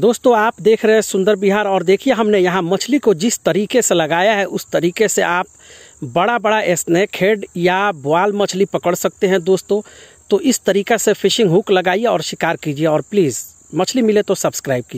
दोस्तों आप देख रहे हैं सुंदर बिहार और देखिए हमने यहाँ मछली को जिस तरीके से लगाया है उस तरीके से आप बड़ा बड़ा स्नैक हेड या बॉल मछली पकड़ सकते हैं दोस्तों तो इस तरीका से फिशिंग हुक लगाइए और शिकार कीजिए और प्लीज़ मछली मिले तो सब्सक्राइब कीजिए